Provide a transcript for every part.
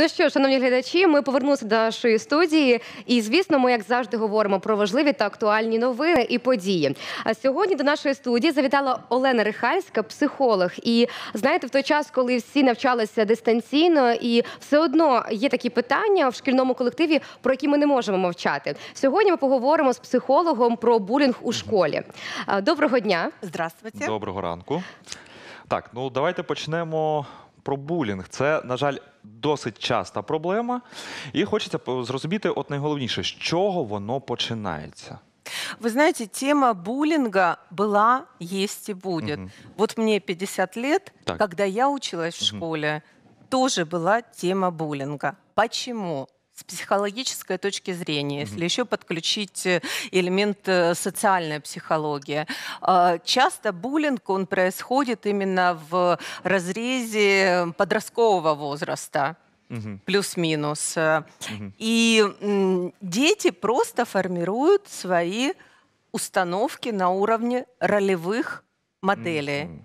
Ну що, шановні глядачі, ми повернулися до нашої студії, і звісно, ми як завжди говоримо про важливі та актуальні новини і події. А сьогодні до нашої студії завітала Олена Рихальська, психолог. І знаєте, в той час, коли всі навчалися дистанційно, і все одно є такі питання в шкільному колективі, про які ми не можемо мовчати. Сьогодні ми поговоримо з психологом про булінг у школі. Доброго дня, Здравствуйте. доброго ранку. Так, ну давайте почнемо про булінг. Це, на жаль, досить часта проблема, і хочеться зрозуміти, от найголовніше, з чого воно починається. Вы знаете, тема буллинга была, есть и будет. Угу. Вот мне 50 лет, так. когда я училась в угу. школе, тоже была тема буллинга. Почему? с психологической точки зрения, если еще подключить э, элемент э, социальной психологии. А, часто буллинг, он происходит именно в разрезе подросткового возраста. Угу. плюс-минус. Угу. И дети просто формируют свои установки на уровне ролевых моделей. Угу.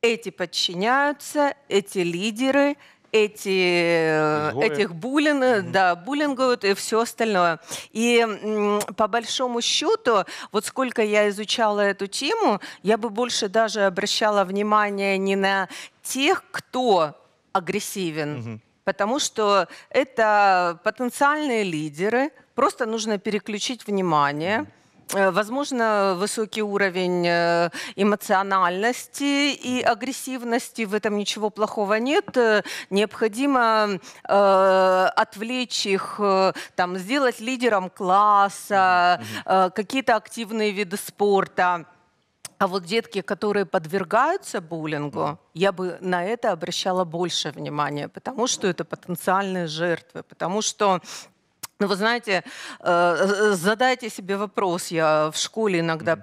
Эти подчиняются, эти лидеры – эти, э, этих буллин, mm-hmm. Э, да, буллингуют и все остальное. И по большому счету, вот сколько я изучала эту тему, я бы больше даже обращала внимание не на тех, кто агрессивен, mm-hmm. потому что это потенциальные лидеры, просто нужно переключить внимание. Mm-hmm Э, возможно, высокий уровень э, эмоциональности и агрессивности, в этом ничего плохого нет. Э, необходимо э, отвлечь их, там, сделать лидером класса, э, какие-то активные виды спорта. А вот детки, которые подвергаются буллингу, я бы на это обращала больше внимания, потому что это потенциальные жертвы, потому что ну, вы знаете, э, задайте себе вопрос, я в школе иногда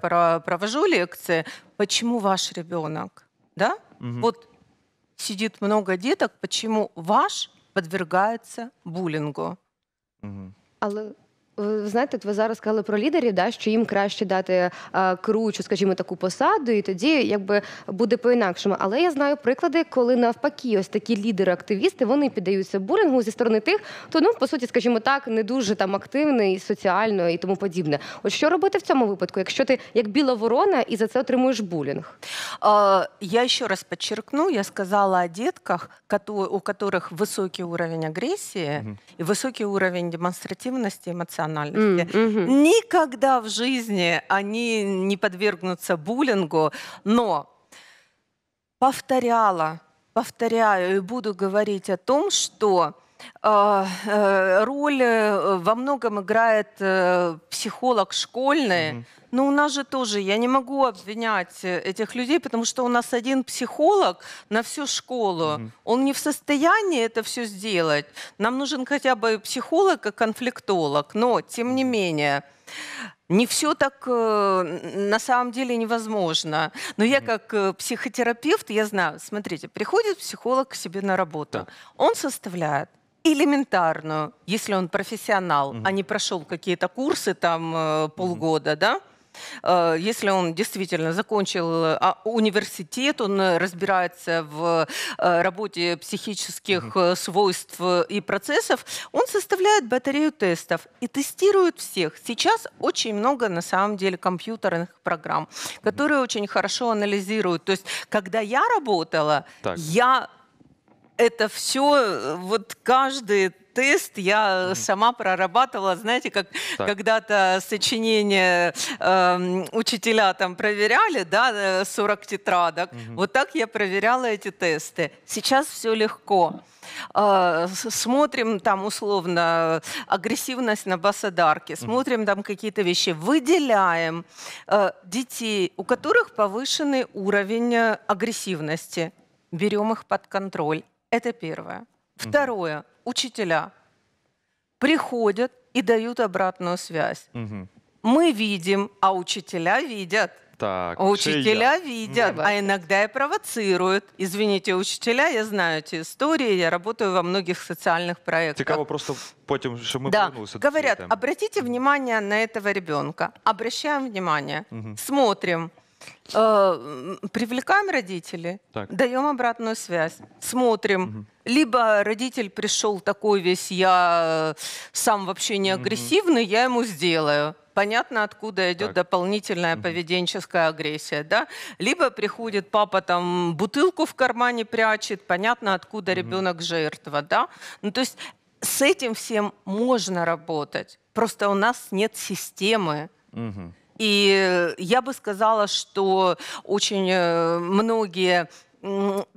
провожу лекции, почему ваш ребенок, да? mm Вот сидит много деток, почему ваш подвергается буллингу? mm Е, ви знаєте, ви зараз сказали про лідерів, да що їм краще дати а, е, кручу, скажімо, таку посаду, і тоді якби буде по-інакшому. Але я знаю приклади, коли навпаки, ось такі лідери-активісти вони піддаються булінгу зі сторони тих, хто ну по суті, скажімо так, не дуже там активний соціально і тому подібне. От що робити в цьому випадку, якщо ти як біла ворона і за це отримуєш булінг? А, е, я ще раз підчеркну, я сказала о дітках, у яких високий рівень агресії і високий рівень демонстративності емоціональності. национальности. Mm-hmm. Никогда в жизни они не подвергнутся буллингу, но повторяла, повторяю и буду говорить о том, что а, э, роль э, во многом играет э, психолог школьный. Mm-hmm. Но ну, у нас же тоже, я не могу обвинять этих людей, потому что у нас один психолог на всю школу. Mm-hmm. Он не в состоянии это все сделать. Нам нужен хотя бы психолог и конфликтолог. Но, тем не менее, не все так на самом деле невозможно. Но я как психотерапевт, я знаю, смотрите, приходит психолог к себе на работу, да. он составляет элементарную, если он профессионал, угу. а не прошел какие-то курсы там э, полгода, угу. да? Э, если он действительно закончил а, университет, он э, разбирается в работе психических mm свойств и процессов, он составляет батарею тестов и тестирует всех. Сейчас очень много на самом деле компьютерных программ, которые mm очень хорошо анализируют. То есть, когда я работала, так. я это все, э, вот каждый тест я сама прорабатывала, знаете, как так. когда-то сочинение э, учителя там проверяли, да, 40 э, тетрадок. Mm Вот так я проверяла эти тесты. Сейчас все легко. Э, смотрим там условно э, агрессивность на басадарке, смотрим mm там какие-то вещи, выделяем э, детей, у которых повышенный уровень агрессивности берем их под контроль. Это первое. Второе. Угу. Учителя приходят и дают обратную связь. Угу. Мы видим, а учителя видят. Так, а учителя шея. видят, Давай. а иногда и провоцируют. Извините, учителя, я знаю эти истории, я работаю во многих социальных проектах. Цікаво просто потім, що ми да. Говорят, обратите внимание на этого ребенка. Обращаем внимание, угу. смотрим, Э, привлекаем родителей, так. даем обратную связь, смотрим. Угу. Либо родитель пришел такой весь, я э, сам вообще не агрессивный, угу. я ему сделаю. Понятно, откуда идет так. дополнительная поведенческая агрессия, да? Либо приходит папа там бутылку в кармане прячет, понятно, откуда ребенок жертва, да? Ну то есть с этим всем можно работать, просто у нас нет системы. Угу. И я бы сказала, что очень э, многие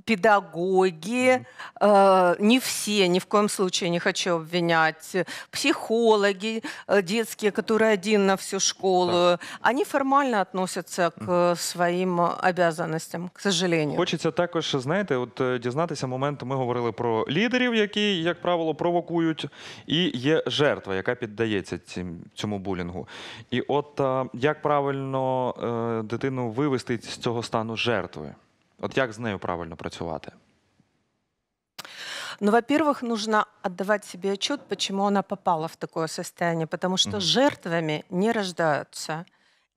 педагоги, э, не все, ни в коем случае не хочу обвинять, э, психологи, э, детские, которые один на всю школу, да. они формально относятся к mm. своїм обязанностям, к сожалению. Хочеться також, знаєте, от е, дізнатися момент, ми говорили про лідерів, які, як правило, провокують, і є жертва, яка піддається цим, цьому булінгу. І от е, як правильно е, дитину вивести з цього стану жертви? От як з нею правильно працювати? Ну, во-первых, нужно отдавать себе отчет, почему она попала в такое состояние, потому что mm жертвами не рождаются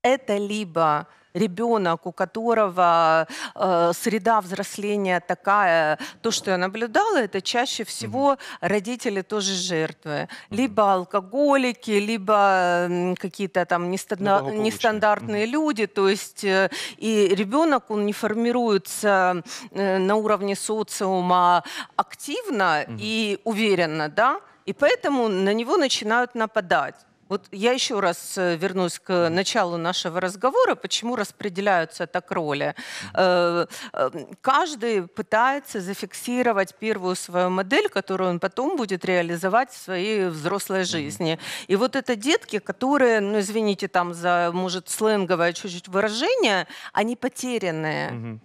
это либо ребенок, у которого э, среда взросления такая, то, что я наблюдала, это чаще всего mm-hmm. родители тоже жертвы. Mm-hmm. Либо алкоголики, либо какие-то там нестанда- ну, нестандартные mm-hmm. люди. То есть э, и ребенок, он не формируется э, на уровне социума активно mm-hmm. и уверенно, да? И поэтому на него начинают нападать. Вот я еще раз э, вернусь к началу нашего разговора, почему распределяются так роли. Э, эм, каждый пытается зафиксировать первую свою модель, которую он потом будет реализовать в своей взрослой жизни. И вот это детки, которые, ну извините там за, может, сленговое чуть-чуть выражение, они потерянные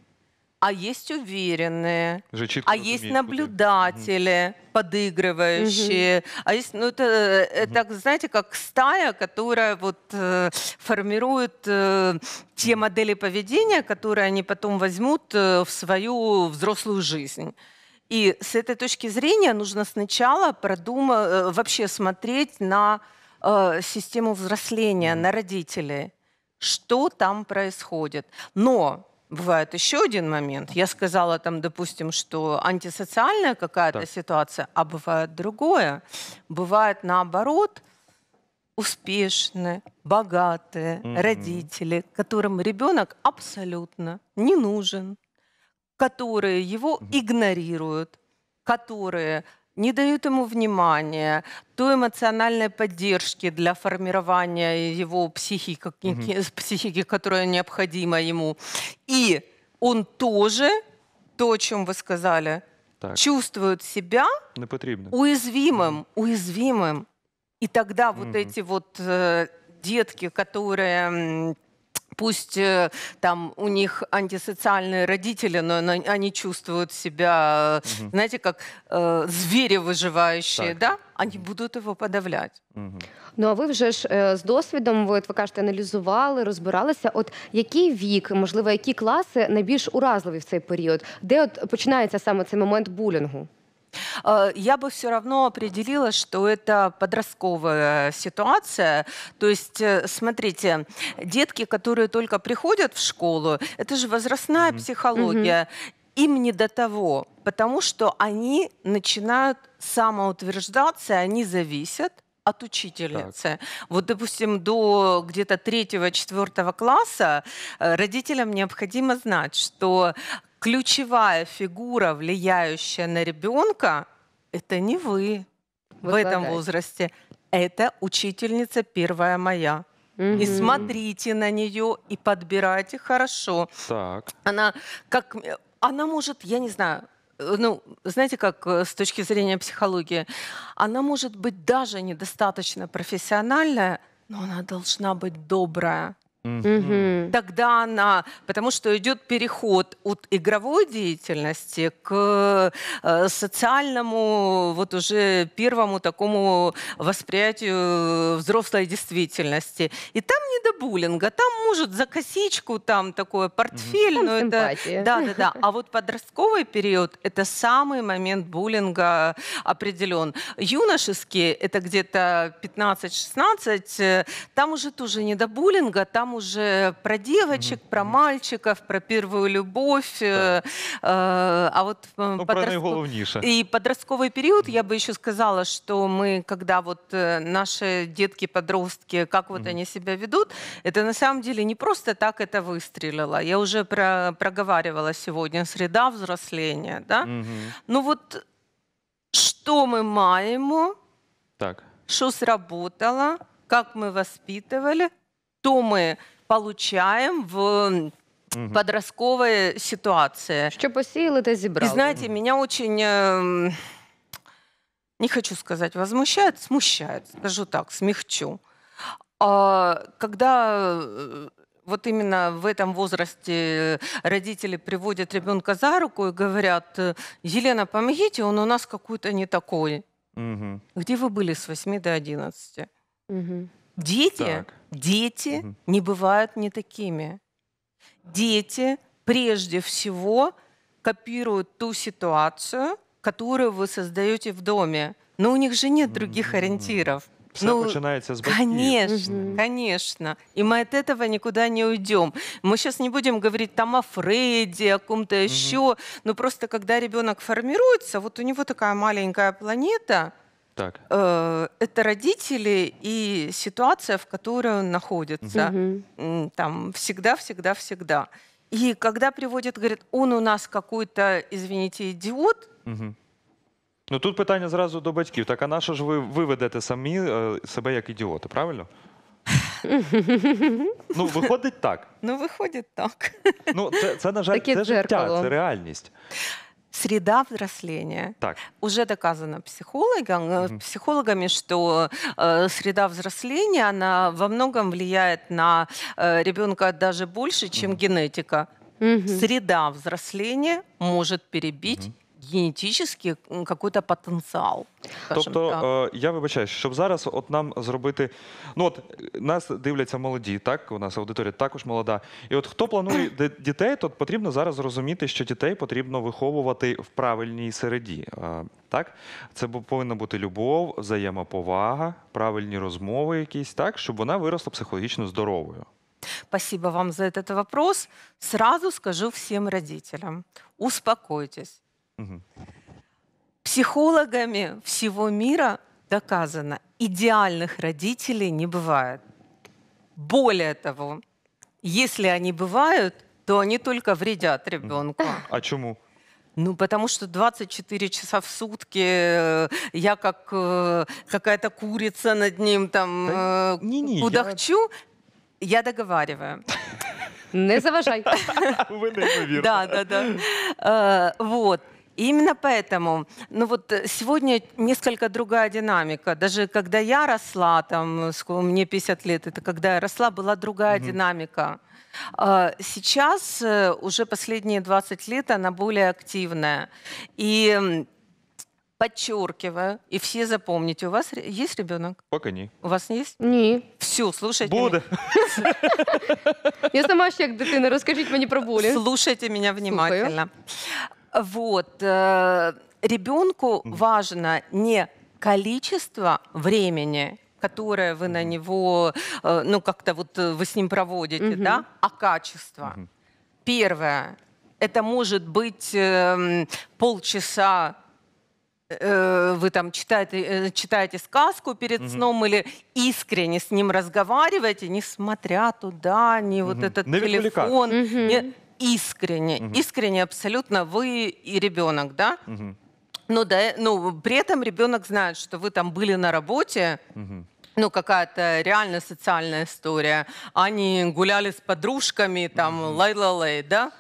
а есть уверенные, а есть наблюдатели, куда. подыгрывающие, угу. а есть, ну это, это угу. знаете, как стая, которая вот э, формирует э, те модели поведения, которые они потом возьмут э, в свою взрослую жизнь. И с этой точки зрения нужно сначала продумать, э, вообще смотреть на э, систему взросления, на родителей, что там происходит. Но Бывает еще один момент. Я сказала там, допустим, что антисоциальная какая-то так. ситуация, а бывает другое. Бывает наоборот успешные, богатые mm-hmm. родители, которым ребенок абсолютно не нужен, которые его mm-hmm. игнорируют, которые не дают ему внимания, той эмоциональной поддержки для формирования его психики, угу. психики которая необходима ему. И он тоже, то, о чем вы сказали, так. чувствует себя уязвимым, уязвимым. И тогда угу. вот эти вот э, детки, которые Пусть э, там у них антисоциальные родители, но они чувствуют себя, угу. знаете, как э, звери выживающие, так. да? Они будуть його подавляти. Ну а ви вже ж з э, досвідом, ви, от, ви кажете, аналізували, розбиралися. От який вік, можливо, які класи найбільш уразливі в цей період? Де от починається саме цей момент булінгу? Э, я бы все равно определила, что это подростковая ситуация. То есть, э, смотрите, детки, которые только приходят в школу, это же возрастная mm-hmm. психология. им не до того, потому что они начинают самоутверждаться, они зависят от учительницы. Так. Вот, допустим, до где-то третьего-четвертого класса э, родителям необходимо знать, что ключевая фигура, влияющая на ребенка, это не вы в этом возрасте. Это учительница первая моя. Угу. И смотрите на нее и подбирайте хорошо. Так. Она как она может, я не знаю, ну, знаете, как э, с точки зрения психологии, она может быть даже недостаточно профессиональная, но она должна быть добрая. Угу. Тогда она, потому что идет переход от игровой деятельности к э, социальному, вот уже первому такому восприятию э, взрослой действительности. И там не до буллинга, там может за косичку, там такое портфель, угу. но там это симпатия. да, да, да. А вот подростковый период это самый момент буллинга определен. Юношеский это где-то 15-16, э, там уже тоже не до буллинга, там уже про девочек, mm-hmm. про мальчиков, про первую любовь. Да. Э, э, а вот э, ну, подростко... И подростковый период, mm-hmm. я бы еще сказала, что мы, когда вот э, наши детки-подростки, как вот mm-hmm. они себя ведут, это на самом деле не просто так это выстрелило. Я уже про, проговаривала сегодня, среда взросления, да? Mm-hmm. Ну вот что мы маємо, так. що сработало, как мы воспитывали, что мы получаем в подростковой ситуации. Що посіяли, те И зібрали. знаете, меня очень, эм, не хочу сказать, возмущает, смущает, скажу так, смягчу. А, когда э, вот именно в этом возрасте родители приводят ребенка за руку и говорят, э, Елена, помогите, он у нас какой-то не такой. Мгм. Где вы были с 8 до 11? Мгм. Дети Так. Дети угу. не бывают не такими. Дети прежде всего копируют ту ситуацию, которую вы создаете в доме. Но у них же нет других м-м-м. ориентиров. Все ну, начинается с батьков. Конечно, угу. конечно. И мы от этого никуда не уйдем. Мы сейчас не будем говорить там о Фрейде, о ком-то угу. еще, но просто когда ребенок формируется, вот у него такая маленькая планета – так. Э, это родители и ситуация, в которой он находится. Угу. Там всегда, всегда, всегда. И когда приводят, говорят, он у нас какой-то, извините, идиот. Угу. Ну тут питання сразу до батьків. Так а наше же ви, ви сами самі себе як ідіоти, правильно? Ну, виходить так. Ну, виходить так. Ну, це, це на жаль, це життя, це реальність среда взросления. Так. Уже доказано психологам, mm-hmm. Э, психологами, что э, среда взросления, она во многом влияет на э, ребенка даже больше, чем mm-hmm. генетика. Mm-hmm. Среда взросления может перебить mm-hmm генетически какой-то потенціал. Тобто, так. Е, я вибачаюсь, щоб зараз от нам зробити. Ну от е, нас дивляться молоді, так у нас аудиторія також молода. І от хто планує дітей, то потрібно зараз зрозуміти, що дітей потрібно виховувати в правильній середі. Е, так, це повинна бути любов, взаємоповага, правильні розмови, якісь так, щоб вона виросла психологічно здоровою. Спасибо вам за этот вопрос. Сразу скажу всем родителям, успокойтесь. Психологами всего мира доказано, идеальных родителей не бывает. Более того, если они бывают, то они только вредят ребенку. А чему? Ну, потому что 24 часа в сутки э, я как э, какая-то курица над ним там э, не, не, удахчу, я... я договариваю. Не заважай. Да, да, да. Э, вот. И именно поэтому, ну вот э, сегодня несколько другая динамика. Даже когда я росла, там, мне 50 лет, это когда я росла, была другая угу. динамика. А, сейчас э, уже последние 20 лет она более активная. И подчеркиваю, и все запомните, у вас есть ребенок? Пока не. У вас есть? Не. Все, слушайте. Буде. Я сама человек, як дитина, ну, розкажіть мені про болі. Слушайте меня внимательно. Вот. Э, ребенку важно не количество времени, которое вы на него, э, ну как-то вот э, вы с ним проводите, угу. да, а качество. Угу. Первое, это может быть эм, полчаса вы там читаете, читаете сказку перед угу. сном или искренне с ним разговариваете, несмотря туда, не угу. вот этот На телефон. Угу. Не, искренне, угу. искренне абсолютно вы и ребенок, да? Угу. Ну Но да, ну, при этом ребенок знает, что вы там были на работе, угу ну, какая-то реально социальная история. Они гуляли с подружками, там, mm-hmm. ла да?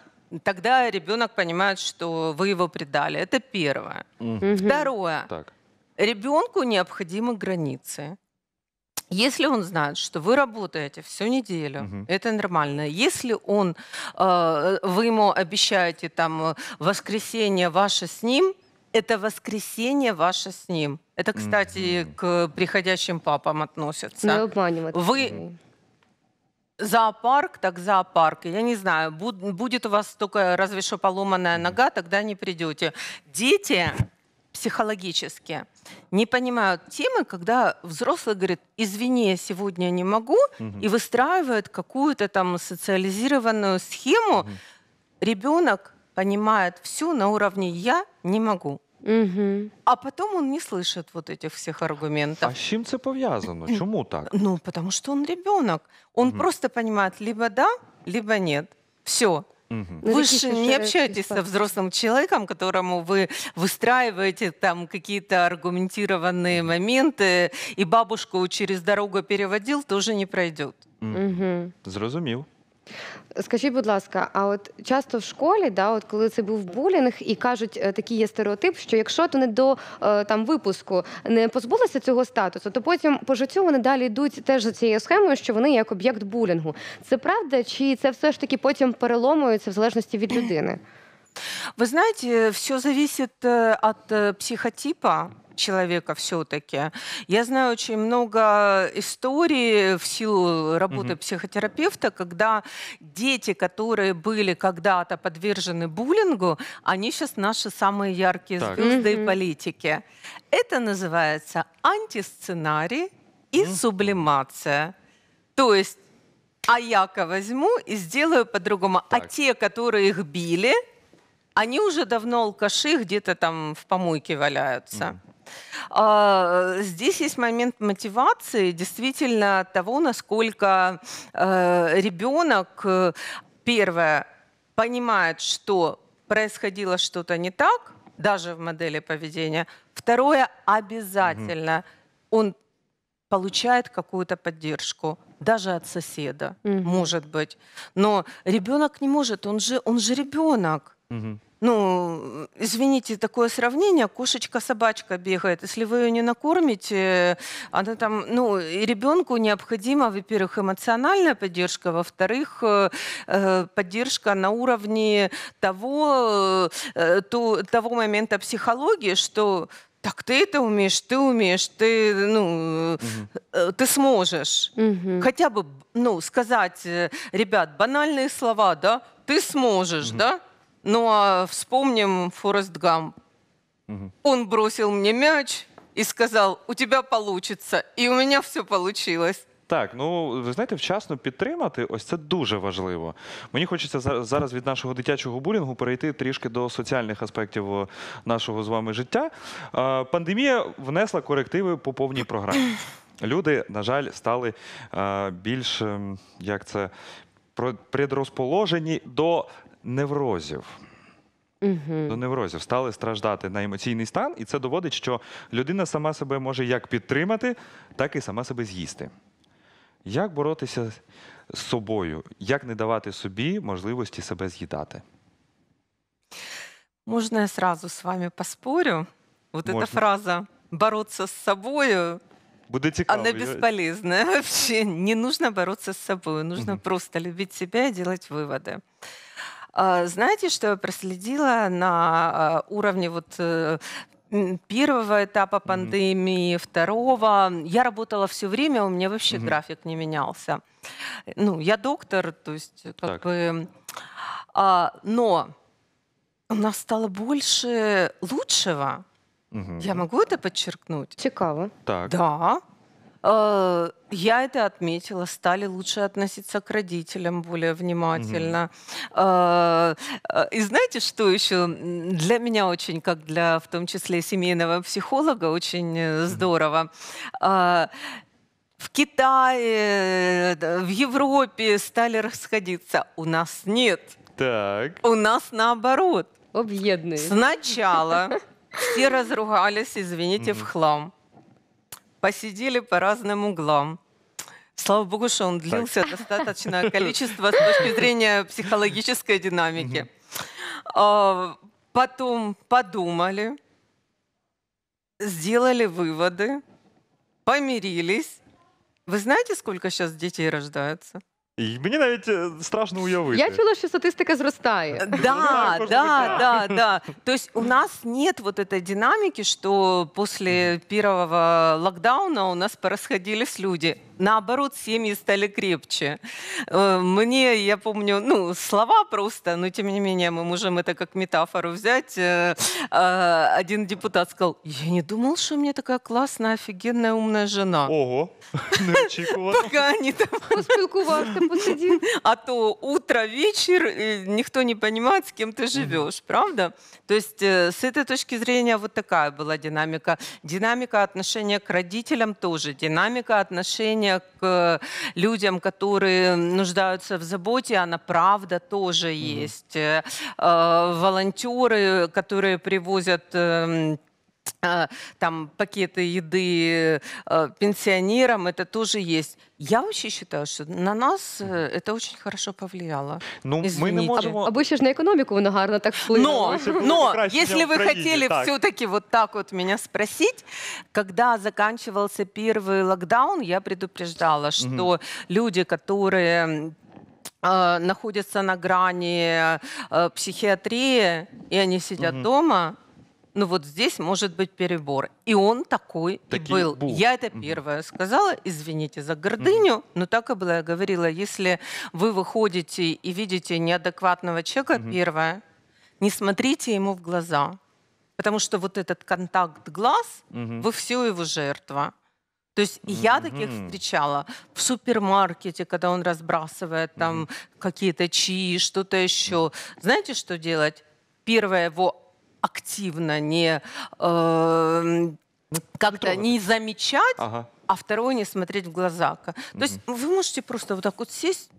Тогда ребенок понимает, что вы его предали. Это первое. mm Второе. Так. Ребенку необходимы границы. Если он знает, что вы работаете всю неделю, угу. это нормально. Если он, э, вы ему обещаете там э, воскресенье ваше с ним, это воскресенье ваше с ним. Это, кстати, угу. к приходящим папам относится. Не обманывать. Вы зоопарк, так зоопарк. Я не знаю, будет у вас только разве что поломанная нога, тогда не придете. Дети психологически не понимают темы, когда взрослый говорит, извини, я сегодня не могу, угу. и выстраивает какую-то там социализированную схему. Угу. Ребенок понимает все на уровне «я не могу». Угу. А потом он не слышит вот этих всех аргументов. А с чем это повязано? Чему так? Ну, потому что он ребенок. Он угу. просто понимает либо да, либо нет. Все. Угу. Вы же не общаетесь со взрослым человеком, которому вы выстраиваете там какие-то аргументированные моменты, и бабушку через дорогу переводил, тоже не пройдет. Угу. Зрозумів. Скажіть, будь ласка, а от часто в школі, да, от коли це був булінг, і кажуть, е, такий є стереотип, що якщо то не до е, там випуску не позбулися цього статусу, то потім по життю вони далі йдуть теж за цією схемою, що вони як об'єкт булінгу. Це правда, чи це все ж таки потім переломується в залежності від людини? Ви знаєте, е, все зависит от психотипа человека все-таки. Я знаю очень много историй в силу работы угу. психотерапевта, когда дети, которые были когда-то подвержены буллингу, они сейчас наши самые яркие так. звезды угу. политики. Это называется антисценарий и угу. сублимация. То есть, а я-ка возьму и сделаю по-другому. А те, которые их били, они уже давно алкаши где-то там в помойке валяются. Угу. А, здесь есть момент мотивации, действительно, того, насколько э, ребенок, э, первое, понимает, что происходило что-то не так, даже в модели поведения. Второе, обязательно угу. он получает какую-то поддержку, даже от соседа, угу. может быть. Но ребенок не может, он же, он же ребенок. Угу ну, извините, такое сравнение, кошечка-собачка бегает. Если вы ее не накормите, она там, ну, и ребенку необходима, во-первых, эмоциональная поддержка, во-вторых, э, э, поддержка на уровне того, э, то, того момента психологии, что так ты это умеешь, ты умеешь, ты, ну, угу. ты сможешь. Угу. Хотя бы, ну, сказать, ребят, банальные слова, да, ты сможешь, угу. да, Ну а вспомним Форест Гамп. Угу. Он бросил мне мяч и сказал, у тебя получится. И у меня все получилось. Так, ну ви знаєте, вчасно підтримати, ось це дуже важливо. Мені хочеться зараз від нашого дитячого булінгу перейти трішки до соціальних аспектів е, нашого з вами життя. Е, пандемія внесла корективи по повній програмі. Люди, на жаль, стали е, більш ем, як це предрозположені до неврозів. Угу. До неврозів стали страждати на емоційний стан, і це доводить, що людина сама себе може як підтримати, так і сама себе з'їсти. Як боротися з собою? Як не давати собі можливості себе з'їдати? Можна, я зразу з вами поспорю? От Можно. фраза боротися з собою» Буде цікаво. Она бесполезная вообще. Не нужно бороться з собою. нужно угу. просто любити себе і делать виводи. А, знаете, что я проследила на а, уровне вот э, первого этапа пандемии, mm-hmm. второго. Я работала все время, у меня вообще mm-hmm. график не менялся. Ну, я доктор, то есть э, как так. бы... А, но у нас стало больше лучшего. Угу. Я могу это подчеркнуть? Цікаво. Так. Да. Э, я это отметила. Стали лучше относиться к родителям более внимательно. Угу. И знаете, что еще для меня очень, как для в том числе семейного психолога, очень здорово. В Китае, в Европе стали расходиться. У нас нет. Так. У нас наоборот. Объедные. Сначала все разругались, извините, в хлам посидели по разным углам. Слава богу, что он длился так. достаточное количество с точки зрения психологической динамики. А, потом подумали, сделали выводы, помирились. Вы знаете, сколько сейчас детей рождается? І Мені навіть э, страшно уявити. Я чула, що статистика зростає. Э, да, ну, да, да, да, да. То есть у нас нет вот этой динамики, что после первого локдауна у нас порасходились люди наоборот, семьи стали крепче. Э, мне, я помню, ну, слова просто, но тем не менее мы можем это как метафору взять. Э, а, один депутат сказал, я не думал, что у меня такая классная, офигенная, умная жена. Ого, ну Пока они там... А то утро, вечер, э, никто не понимает, с кем ты живешь, правда? То есть с этой точки зрения вот такая была динамика. Динамика отношения к родителям тоже, динамика отношения отношение к э, людям, которые нуждаются в заботе, она правда тоже mm-hmm. есть. Э, э, волонтеры, которые привозят эм, а, там пакеты еды а, пенсионерам, это тоже есть. Я вообще считаю, что на нас э, это очень хорошо повлияло. Ну, ми не можемо... Або ще ж на экономику воно гарно так вплинуло. Но, но если вы хотели так. все-таки вот так вот меня спросить, когда заканчивался первый локдаун, я предупреждала, что угу. люди, которые э, находятся на грани э, психиатрии, и они сидят угу. дома, ну вот здесь может быть перебор. И он такой Такие и был. был. Я это первое сказала, извините за гордыню, mm-hmm. но так и было. Я говорила, если вы выходите и видите неадекватного человека, mm-hmm. первое, не смотрите ему в глаза. Потому что вот этот контакт глаз, mm-hmm. вы все его жертва. То есть mm-hmm. я таких встречала в супермаркете, когда он разбрасывает там mm-hmm. какие-то чаи, что-то еще. Знаете, что делать? Первое, его активно не э, как-то не замечать, ага. а второе не смотреть в глаза. То угу. есть вы можете просто вот так вот сесть,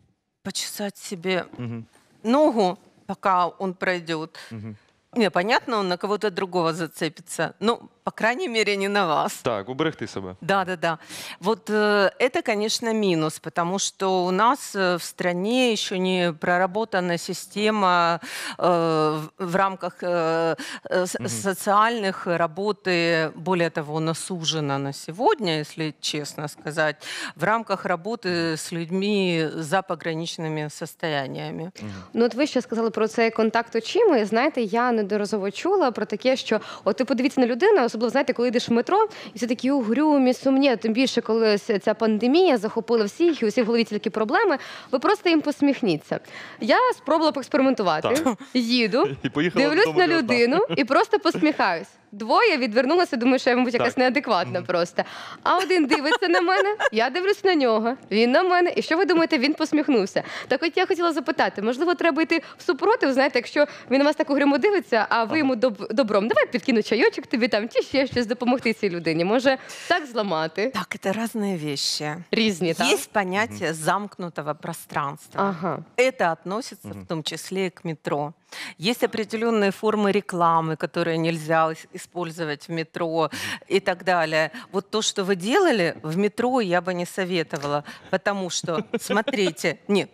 почесать себе угу. ногу, пока он пройдет. Угу. Не, понятно, он на кого-то другого зацепится. Но ну, по крайней мере, не на вас. Так, уберегти себе. Да, да, да. Вот э, это, конечно, минус, потому что у нас э, в стране еще не проработана система э, в рамках э, угу. социальных работы, более того, насужена на сегодня, если честно сказать, в рамках работы с людьми за пограничными состояниями. Ну, от ви ще сказали про цей контакт очима. І знаєте, я недорозово чула про таке, що от ти подивіться на людину, особливо знаєте, коли йдеш в метро, і все такі угрюмі сумні. Тим більше, коли ця пандемія захопила всіх, і усі в голові тільки проблеми. Ви просто їм посміхніться. Я спробувала поекспериментувати, так. їду, і дивлюсь на людину і просто посміхаюсь двоє відвернулася, думаю, що я, мабуть, якась неадекватна просто. А один дивиться на мене, я дивлюсь на нього. Він на мене. І що ви думаєте, він посміхнувся? Так от я хотіла запитати, можливо, треба йти в супротив, знаєте, якщо він на вас так угрюмо дивиться, а ви йому доб- добром. Давай підкину чайочок тобі там, чи ще щось допомогти цій людині. Може, так зламати. Так, это разные вещи. Різні, так? Есть понятие замкнутого пространства. Ага. Это относится в тому числі и к метро. Есть определенные формы рекламы, которые нельзя использовать в метро и так далее. Вот то, что вы делали в метро, я бы не советовала, потому что, смотрите, не,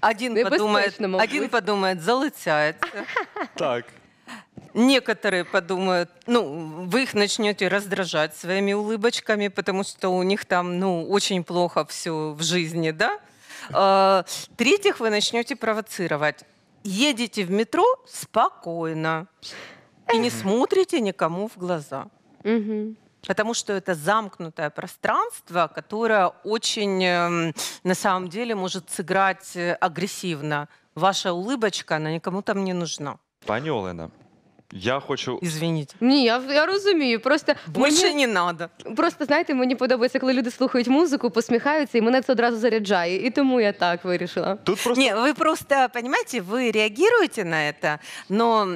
один не ну подумает, один быть. подумает, залыцается. Так. Некоторые подумают, ну, вы их начнете раздражать своими улыбочками, потому что у них там, ну, очень плохо все в жизни, да? А, третьих вы начнете провоцировать едете в метро спокойно и не смотрите никому в глаза. Угу. Потому что это замкнутое пространство, которое очень, эм, на самом деле, может сыграть э, агрессивно. Ваша улыбочка, она никому там не нужна. Понял, Эна. Я хочу. Ізвініть. Ні, я я розумію. Просто Більше мені... не треба. Просто знаєте, мені подобається, коли люди слухають музику, посміхаються, і мене це одразу заряджає. І тому я так вирішила. Тут просто... Ні, ви просто, розумієте, ви реагуєте на це, але... Но...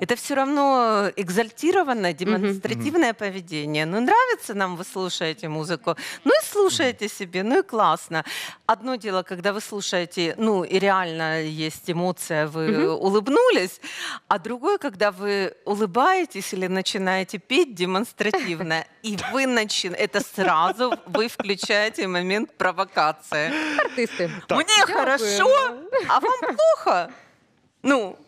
Это все равно э, экзальтированное, демонстративное угу. поведение. Ну, нравится нам, вы слушаете музыку, ну и слушаете себе, ну и классно. Одно дело, когда вы слушаете, ну и реально есть эмоция, вы угу. улыбнулись, а другое, когда вы улыбаетесь или начинаете петь демонстративно, и вы начинаете, это сразу вы включаете момент провокации. Артисты. Так. Мне хорошо, а вам плохо. Ну,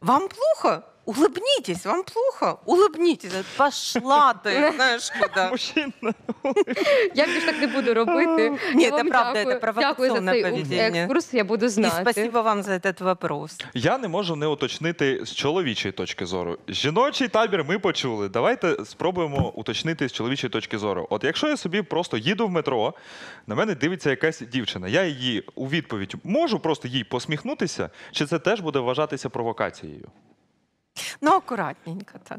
вам плохо? улыбнитесь, вам плохо? Улыбнитесь. Пошла ти, знаєш куди. Мужчина. Я більше так не буду робити. Ні, Я це правда, це дякую. Дякую за цей екскурс, я буду И знати. спасибо вам за этот вопрос. Я не можу не уточнити з чоловічої точки зору. Жіночий табір ми почули. Давайте спробуємо уточнити з чоловічої точки зору. От якщо я собі просто їду в метро, на мене дивиться якась дівчина. Я її у відповідь можу просто їй посміхнутися, чи це теж буде вважатися провокацією? Ну, аккуратненько так.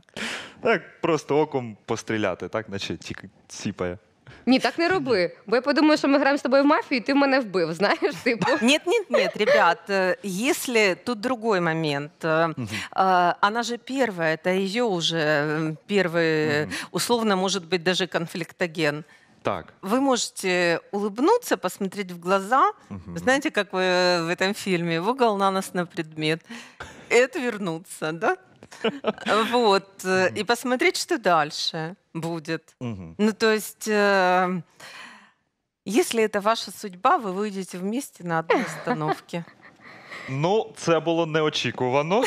Так, просто оком постріляти, так, наче тільки ціпає. Ні, так не роби. Бо я подумаю, що ми граємо з тобою в мафію, і ти мене вбив, знаєш, типу. Нет, нет, нет, ребят, э, если тут другой момент, э, э, она же первая, это ее уже первый, условно, может быть, даже конфликтоген. Так. Вы можете улыбнуться, посмотреть в глаза, знаете, как вы в этом фильме, в угол на нас на предмет, и это вернуться, да? Вот. Э, и посмотреть, что дальше будет. Ну, то есть... Э, если это ваша судьба, ви вийдете вместе на одній остановці. Ну, це було неочікувано.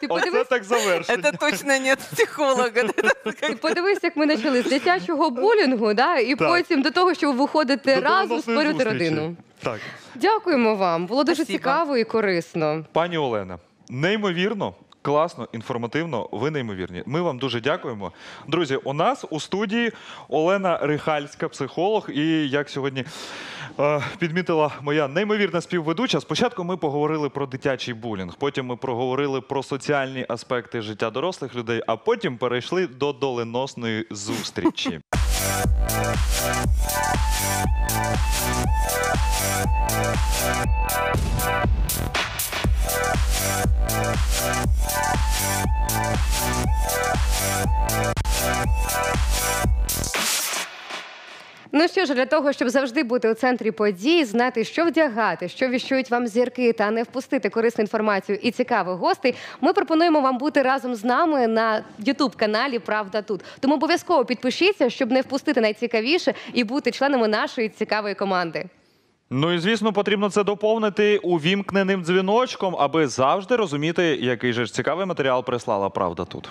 Ти Оце так завершення. Это точно не психолога. Ти подивись, як ми почали з дитячого булінгу, да? і Так. потім до того, щоб виходити разом переносної створювати зустрічі. родину. Так. Дякуємо вам. Було дуже Спасибо. цікаво і корисно. Пані Олена, неймовірно, Класно, інформативно, ви неймовірні. Ми вам дуже дякуємо. Друзі, у нас у студії Олена Рихальська, психолог. І як сьогодні е, підмітила моя неймовірна співведуча, спочатку ми поговорили про дитячий булінг, потім ми проговорили про соціальні аспекти життя дорослих людей, а потім перейшли до доленосної зустрічі. що ж, для того, щоб завжди бути у центрі подій, знати, що вдягати, що віщують вам зірки, та не впустити корисну інформацію і цікавих гостей, ми пропонуємо вам бути разом з нами на ютуб-каналі Правда тут. Тому обов'язково підпишіться, щоб не впустити найцікавіше і бути членами нашої цікавої команди. Ну і звісно, потрібно це доповнити увімкненим дзвіночком, аби завжди розуміти, який же ж цікавий матеріал прислала правда тут.